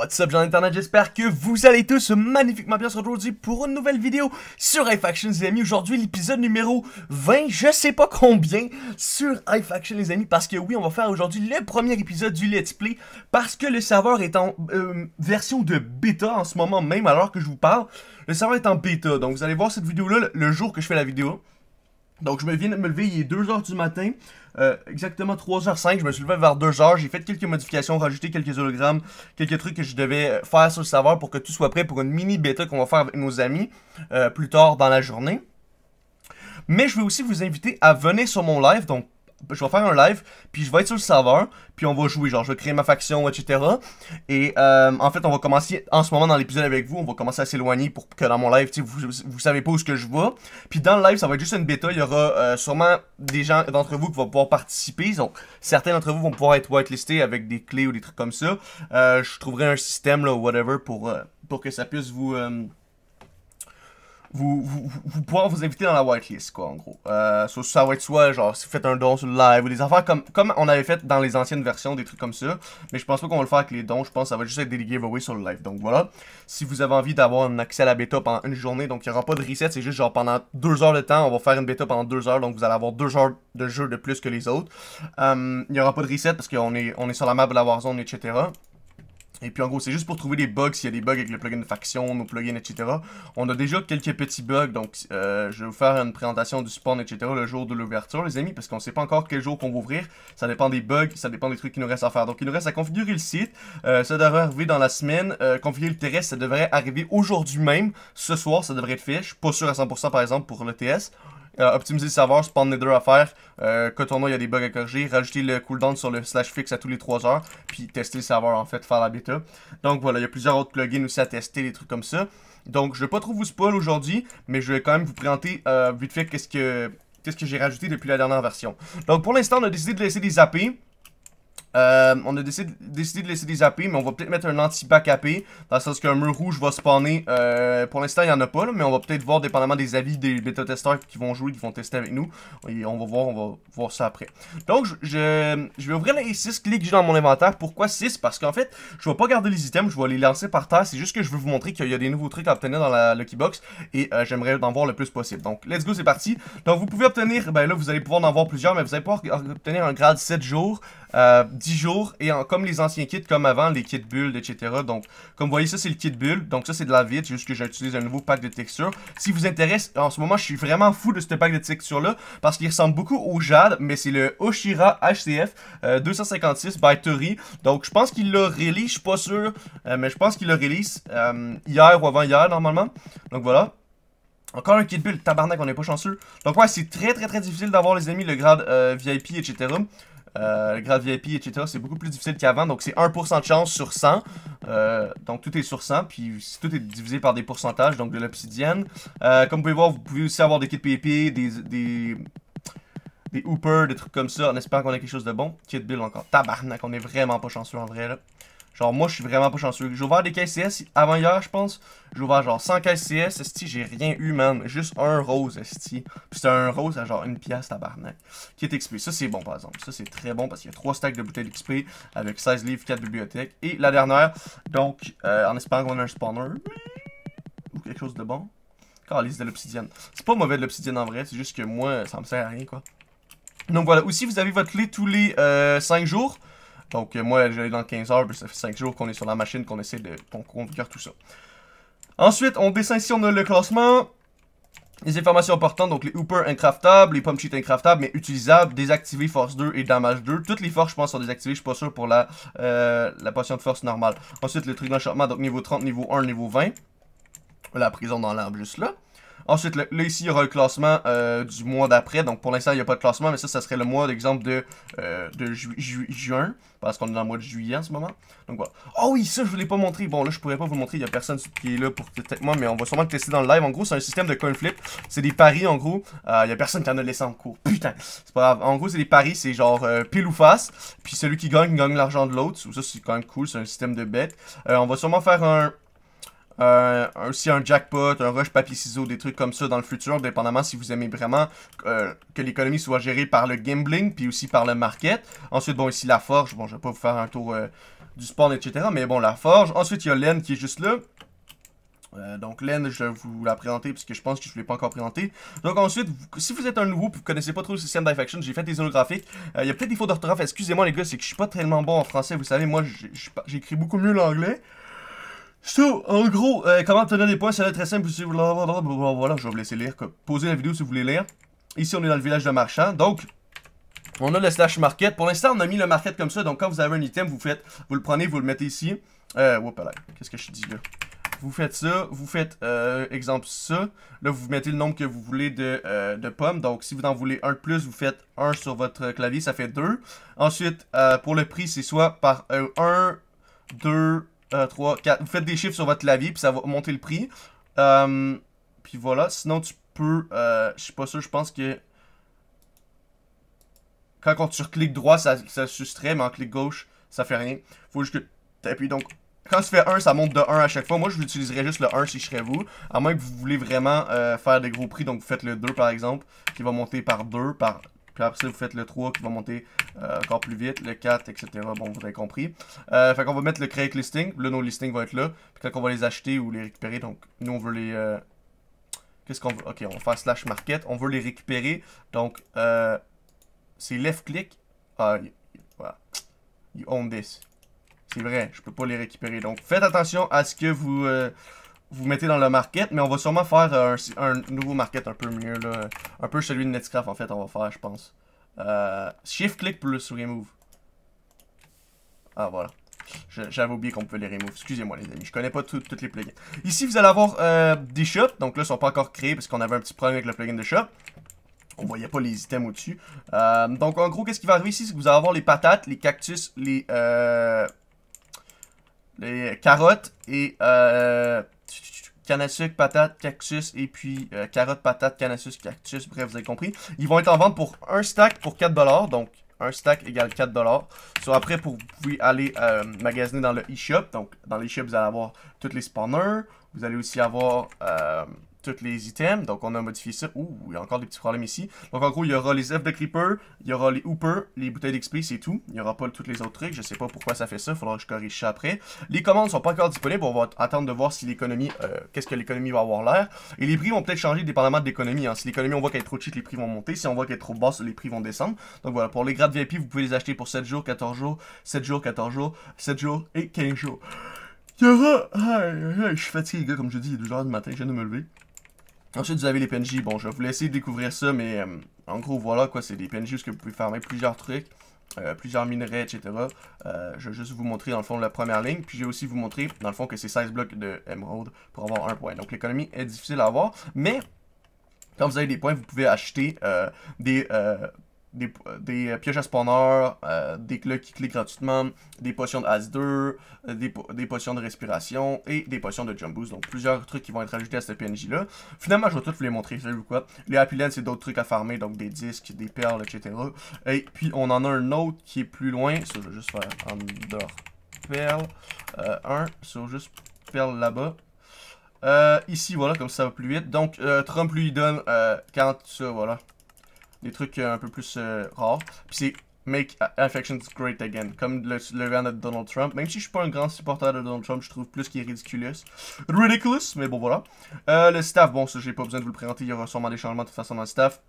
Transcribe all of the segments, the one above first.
What's up, gens internet, j'espère que vous allez tous magnifiquement bien se aujourd'hui pour une nouvelle vidéo sur iFaction, les amis. Aujourd'hui, l'épisode numéro 20, je sais pas combien, sur iFaction, les amis, parce que oui, on va faire aujourd'hui le premier épisode du Let's Play, parce que le serveur est en euh, version de bêta en ce moment même, alors que je vous parle. Le serveur est en bêta, donc vous allez voir cette vidéo-là le jour que je fais la vidéo. Donc, je me viens de me lever, il est 2h du matin, euh, exactement 3h05, je me suis levé vers 2h, j'ai fait quelques modifications, rajouté quelques hologrammes, quelques trucs que je devais euh, faire sur le serveur pour que tout soit prêt pour une mini bêta qu'on va faire avec nos amis euh, plus tard dans la journée. Mais je vais aussi vous inviter à venir sur mon live, donc je vais faire un live, puis je vais être sur le serveur, puis on va jouer, genre je vais créer ma faction, etc. Et euh, en fait, on va commencer en ce moment dans l'épisode avec vous, on va commencer à s'éloigner pour que dans mon live, vous, vous savez pas où ce que je vais. Puis dans le live, ça va être juste une bêta, il y aura euh, sûrement des gens d'entre vous qui vont pouvoir participer. Donc certains d'entre vous vont pouvoir être whitelistés avec des clés ou des trucs comme ça. Euh, je trouverai un système là, whatever pour pour que ça puisse vous vous, vous, vous pouvoir vous inviter dans la whitelist, quoi, en gros. Euh, ça, va être soit, genre, si vous faites un don sur le live ou des affaires comme, comme on avait fait dans les anciennes versions, des trucs comme ça. Mais je pense pas qu'on va le faire avec les dons. Je pense que ça va juste être des giveaways sur le live. Donc voilà. Si vous avez envie d'avoir un accès à la bêta pendant une journée, donc il n'y aura pas de reset, c'est juste genre pendant deux heures de temps, on va faire une bêta pendant deux heures, donc vous allez avoir deux heures de jeu de plus que les autres. Euh, il y n'y aura pas de reset parce qu'on est, on est sur la map de la Warzone, etc. Et puis en gros, c'est juste pour trouver des bugs, s'il y a des bugs avec le plugin de Faction, nos plugins, etc. On a déjà quelques petits bugs, donc euh, je vais vous faire une présentation du spawn, etc. le jour de l'ouverture, les amis, parce qu'on ne sait pas encore quel jour qu'on va ouvrir. Ça dépend des bugs, ça dépend des trucs qu'il nous reste à faire. Donc il nous reste à configurer le site, euh, ça devrait arriver dans la semaine. Euh, configurer le terrestre, ça devrait arriver aujourd'hui même, ce soir, ça devrait être fait. Je suis pas sûr à 100% par exemple pour le TS. Euh, optimiser le serveur, spawn nether à faire. Euh, quand on a, il y a des bugs à corriger. Rajouter le cooldown sur le slash fixe à tous les 3 heures. Puis tester le serveur, en fait, faire la bêta. Donc voilà, il y a plusieurs autres plugins aussi à tester, des trucs comme ça. Donc je vais pas trop vous spoil aujourd'hui, mais je vais quand même vous présenter euh, vite fait qu'est-ce que, qu'est-ce que j'ai rajouté depuis la dernière version. Donc pour l'instant, on a décidé de laisser des AP. Euh, on a décidé, décidé, de laisser des AP, mais on va peut-être mettre un anti-back AP, dans le sens qu'un mur rouge va spawner. Euh, pour l'instant, il n'y en a pas, mais on va peut-être voir, dépendamment des avis des bêta-testeurs qui vont jouer, qui vont tester avec nous. Et on va voir, on va voir ça après. Donc, je, vais ouvrir les 6 clics que j'ai dans mon inventaire. Pourquoi 6 Parce qu'en fait, je ne vais pas garder les items, je vais les lancer par terre. C'est juste que je veux vous montrer qu'il y a des nouveaux trucs à obtenir dans la Lucky Box, et euh, j'aimerais en voir le plus possible. Donc, let's go, c'est parti. Donc, vous pouvez obtenir, ben là, vous allez pouvoir en avoir plusieurs, mais vous allez pouvoir obtenir un grade 7 jours. 10 jours et en, comme les anciens kits comme avant, les kits bulles, etc. Donc, comme vous voyez, ça c'est le kit bulle. Donc ça c'est de la vitre, juste que j'utilise un nouveau pack de textures. Si vous intéresse, en ce moment je suis vraiment fou de ce pack de textures là parce qu'il ressemble beaucoup au Jade, mais c'est le Oshira HCF 256 euh, by Tori. Donc je pense qu'il l'a release, je suis pas sûr, euh, mais je pense qu'il l'a release euh, hier ou avant hier normalement. Donc voilà. Encore un kit build, tabarnak, on n'est pas chanceux. Donc ouais, c'est très très très difficile d'avoir les amis, le grade VIP, etc euh, VIP, etc. C'est beaucoup plus difficile qu'avant. Donc, c'est 1% de chance sur 100. Euh, donc, tout est sur 100. Puis, tout est divisé par des pourcentages, donc de l'obsidienne. Euh, comme vous pouvez voir, vous pouvez aussi avoir des kits PvP, des, des, des hoopers, des trucs comme ça, on espère qu'on a quelque chose de bon. Kit build encore. Tabarnak, on est vraiment pas chanceux en vrai, là. Genre, moi, je suis vraiment pas chanceux. J'ai ouvert des caisses CS avant hier, je pense. J'ai ouvert genre 100 caisses CS, esti, j'ai rien eu, man. Juste un rose, esti. Puis c'était un rose à genre une pièce, tabarnak. Qui est XP. Ça, c'est bon, par exemple. Ça, c'est très bon parce qu'il y a 3 stacks de bouteilles d'XP avec 16 livres, 4 bibliothèques. Et la dernière, donc, euh, en espérant qu'on ait un spawner. Ou quelque chose de bon. Car de l'obsidienne. C'est pas mauvais de l'obsidienne en vrai, c'est juste que moi, ça me sert à rien, quoi. Donc voilà, aussi vous avez votre lait tous les euh, 5 jours. Donc euh, moi, j'allais dans 15 heures, puis ça fait 5 jours qu'on est sur la machine, qu'on essaie de... qu'on tout ça. Ensuite, on descend ici, on a le classement. Les informations importantes, donc les Hooper incraftables, les Pump Sheet incraftables, mais utilisables, désactivés Force 2 et Damage 2. Toutes les forces, je pense, sont désactivées, je suis pas sûr pour la, euh, la potion de force normale. Ensuite, le truc d'enchantement, donc niveau 30, niveau 1, niveau 20. La prison dans l'arbre, juste là. Ensuite, là, ici, il y aura le classement euh, du mois d'après. Donc, pour l'instant, il n'y a pas de classement, mais ça, ça serait le mois, d'exemple, de, euh, de juin. Parce qu'on est dans le mois de juillet en ce moment. Donc, voilà. Oh oui, ça, je ne vous l'ai pas montré. Bon, là, je pourrais pas vous montrer. Il n'y a personne qui est là pour peut-être moi, mais on va sûrement le tester dans le live. En gros, c'est un système de coin flip. C'est des paris, en gros. Euh, il n'y a personne qui en a laissé en cours. Putain, c'est pas grave. En gros, c'est des paris. C'est genre pile ou face. Puis celui qui gagne, gagne l'argent de l'autre. Ça, c'est quand même cool. C'est un système de bête. on va sûrement faire un euh, aussi un jackpot, un rush papier ciseau des trucs comme ça dans le futur, dépendamment si vous aimez vraiment euh, que l'économie soit gérée par le gambling, puis aussi par le market. Ensuite, bon, ici la forge, bon, je vais pas vous faire un tour euh, du spawn, etc., mais bon, la forge. Ensuite, il y a laine qui est juste là. donc l'Aine, je vais vous la présenter puisque je pense que je ne l'ai pas encore présenté Donc ensuite, si vous êtes un nouveau vous connaissez pas trop le système d'iFaction, j'ai fait des holographiques. Il y a peut-être des fautes d'orthographe, excusez-moi les gars, c'est que je suis pas tellement bon en français, vous savez, moi j'écris beaucoup mieux l'anglais. So, en gros, euh, comment obtenir des points, être très simple. Voilà, je vais vous laisser lire. Posez la vidéo si vous voulez lire. Ici, on est dans le village de marchand. Donc, on a le slash market. Pour l'instant, on a mis le market comme ça. Donc, quand vous avez un item, vous faites, vous le prenez, vous le mettez ici. Euh, qu'est-ce que je dis là? Vous faites ça, vous faites, euh, exemple, ça. Là, vous mettez le nombre que vous voulez de, euh, pommes. Donc, si vous en voulez un de plus, vous faites un sur votre clavier, ça fait deux. Ensuite, pour le prix, c'est soit par 1, 2, 3, euh, 4. Vous faites des chiffres sur votre clavier, puis ça va monter le prix. Euh, puis voilà. Sinon, tu peux... Euh, je suis pas sûr, je pense que... Quand on sur droit, ça, ça mais en clic gauche, ça fait rien. Faut juste que puis Donc, quand tu fais 1, ça monte de 1 à chaque fois. Moi, je l'utiliserais juste le 1 si je serais vous. À moins que vous voulez vraiment euh, faire des gros prix. Donc, vous faites le 2, par exemple, qui va monter par 2, par puis après ça, vous faites le 3 qui va monter euh, encore plus vite, le 4, etc. Bon, vous avez compris. Euh, fait qu'on va mettre le create listing. Le nos listings vont être là. Puis quand on va les acheter ou les récupérer, donc nous, on veut les... Euh, qu'est-ce qu'on veut? OK, on va faire slash market. On veut les récupérer. Donc, c'est left click. Ah, voilà. You own this. C'est vrai, je peux pas les récupérer. Donc, faites attention à ce que vous vous mettez dans le market, mais on va sûrement faire euh, un, nouveau market un peu mieux, là. un peu celui de Netcraft en fait, on va faire, je pense. Euh, Shift-click plus Remove. Ah, voilà. J'avais oublié qu'on pouvait les remove. Excusez-moi, les amis. Je connais pas toutes les plugins. Ici, vous allez avoir euh, des shops. Donc là, ils sont pas encore créés parce qu'on avait un petit problème avec le plugin de shop. On voyait pas les items au-dessus. donc, en gros, qu'est-ce qui va arriver ici? vous allez avoir les patates, les cactus, les, les carottes et canne à sucre, patate, cactus et puis euh, carotte, patate, canne à sucre, cactus. Bref, vous avez compris. Ils vont être en vente pour un stack pour 4$. Donc, un stack égale 4$. soit après, pour, vous aller euh, magasiner dans le e-shop. Donc, dans l'e-shop, vous allez avoir tous les spawners. Vous allez aussi avoir... Euh, toutes les items. Donc, on a modifié ça. Ouh, il y a encore des petits problèmes ici. Donc, en gros, il y aura les F de Creeper, il y aura les Hooper, les bouteilles d'XP, et tout. Il n'y aura pas tous les autres trucs. Je sais pas pourquoi ça fait ça. Il faudra que je corrige ça après. Les commandes sont pas encore disponibles. On va attendre de voir si l'économie, euh, qu'est-ce que l'économie va avoir l'air. Et les prix vont peut-être changer dépendamment de l'économie. Hein. Si l'économie, on voit qu'elle est trop cheat, les prix vont monter. Si on voit qu'elle est trop basse, les prix vont descendre. Donc, voilà. Pour les grades VIP, vous pouvez les acheter pour 7 jours, 14 jours, 7 jours, 14 jours, 7 jours et 15 jours. Il y aura... Je suis fatigué, comme je dis, il est 2 du matin, je viens de me lever. Ensuite, vous avez les PNJ. Bon, je vais vous laisser découvrir ça, mais euh, en gros, voilà quoi, c'est des PNJ que vous pouvez farmer plusieurs trucs, euh, plusieurs minerais, etc. Euh, je vais juste vous montrer dans le fond la première ligne, puis je vais aussi vous montrer dans le fond que c'est 16 blocs de émeraude pour avoir un point. Donc l'économie est difficile à avoir, mais quand vous avez des points, vous pouvez acheter des des, des pièges à spawner, euh, des clés qui cliquent gratuitement, des potions de As euh, 2, des, potions de respiration et des potions de jump boost. Donc plusieurs trucs qui vont être ajoutés à ce PNJ-là. Finalement, je vais tout vous les montrer, savez-vous quoi. Les Happy c'est d'autres trucs à farmer, donc des disques, des perles, etc. Et puis on en a un autre qui est plus loin. Ça, je vais juste faire Under Perle. Euh, un sur juste Perle là-bas. Euh, ici, voilà, comme ça va plus vite. Donc, Trump lui donne 40, ça, voilà des trucs euh, un peu plus euh, rares. Puis c'est Make Affections Great Again, comme le, le de Donald Trump. Même si je suis pas un grand supporter de Donald Trump, je trouve plus qu'il est ridiculous. Ridiculous, mais bon voilà. Euh, le staff, bon, ça j'ai pas besoin de vous le présenter, il y aura sûrement des changements de toute façon dans le staff.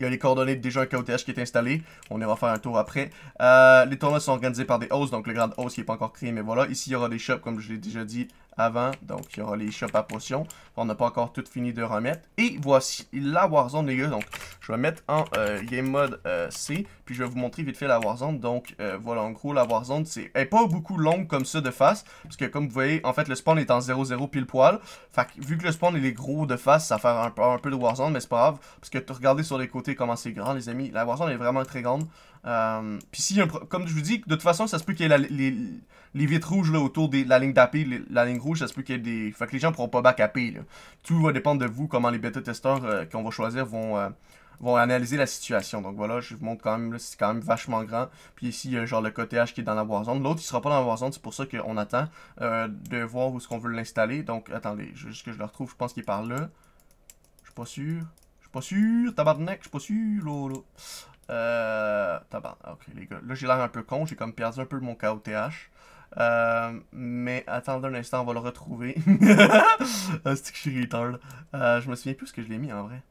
Il y a les coordonnées déjà un KOTH qui est installé. On ira faire un tour après. Euh, les tournois sont organisés par des hosts, donc le grand host qui n'est pas encore créé, mais voilà. Ici, il y aura des shops, comme je l'ai déjà dit avant. Donc, il y aura les shops à potions. On n'a pas encore tout fini de remettre. Et voici la Warzone, les gars. Donc, je vais mettre en euh, game mode euh, C. Puis, je vais vous montrer vite fait la Warzone. Donc, voilà, en gros, la Warzone, c'est pas beaucoup longue comme ça de face. Parce que, comme vous voyez, en fait, le spawn est en 0-0 pile poil. Fait que, vu que le spawn, est gros de face, ça fait un, un peu de Warzone, mais c'est pas grave. Parce que, regardez sur les côtés, comment c'est grand, les amis. La boisson, est vraiment très grande. Euh, puis si, comme je vous dis, de toute façon, ça se peut qu'il y ait les, vitres rouges là, autour de la ligne d'AP, la ligne rouge, ça se peut qu'il y ait des... Fait que les gens pourront pas back AP, Tout va dépendre de vous, comment les bêta-testeurs euh, qu'on va choisir vont, euh, vont analyser la situation. Donc voilà, je vous montre quand même, c'est quand même vachement grand. Puis ici, il y a genre le H qui est dans la Warzone. L'autre, il sera pas dans la Warzone, c'est pour ça qu'on attend de voir où est-ce qu'on veut l'installer. Donc attendez, juste que je le retrouve, je pense qu'il est par là. Je suis pas sûr suis pas sûr, tabarnak, je suis pas sûr, là, Euh, tabarnak, ok, les gars. Là, j'ai l'air un peu con, j'ai comme perdu un peu mon KOTH. Euh, mais attendez un instant, on va le retrouver. Ah, stick que je suis retard. Euh, je me souviens plus ce que je l'ai mis en vrai.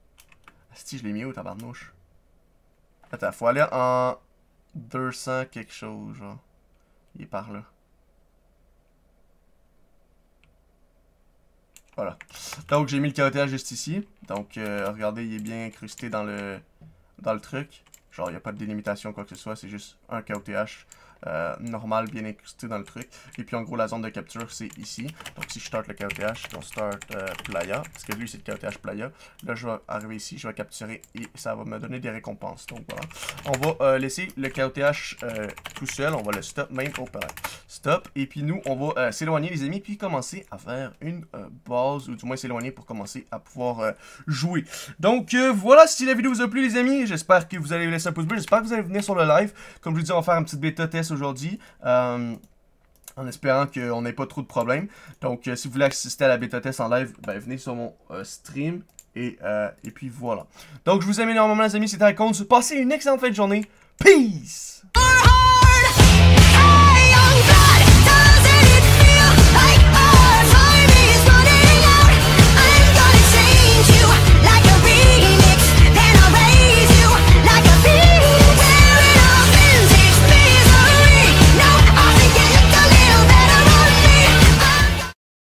Asti, ah, je l'ai mis où, tabarnouche? Attends, faut aller en 200 quelque chose, genre. Il est par là. Voilà. Donc, j'ai mis le carottage juste ici. Donc, euh, regardez, il est bien incrusté dans le, dans le truc. Genre, il n'y a pas de délimitation, quoi que ce soit, c'est juste un KOTH euh, normal, bien incrusté dans le truc. Et puis en gros, la zone de capture, c'est ici. Donc si je start le KOTH, on start euh, Playa, parce que lui, c'est le KOTH Playa. Là, je vais arriver ici, je vais capturer et ça va me donner des récompenses. Donc voilà. On va euh, laisser le KOTH tout seul, on va le stop même. au Stop. Et puis nous, on va s'éloigner, les amis, puis commencer à faire une base, ou du moins s'éloigner pour commencer à pouvoir jouer. Donc voilà, si la vidéo vous a plu, les amis, j'espère que vous allez laisser pouce bleu. J'espère que vous allez venir sur le live. Comme je vous dis, on va faire un petit bêta test aujourd'hui. Euh, en espérant qu'on n'ait pas trop de problèmes. Donc, euh, si vous voulez assister à la bêta test en live, ben, venez sur mon euh, stream. Et, et puis voilà. Donc, je vous aime énormément, les amis. C'était Raconte. Passez une excellente fin de journée. Peace!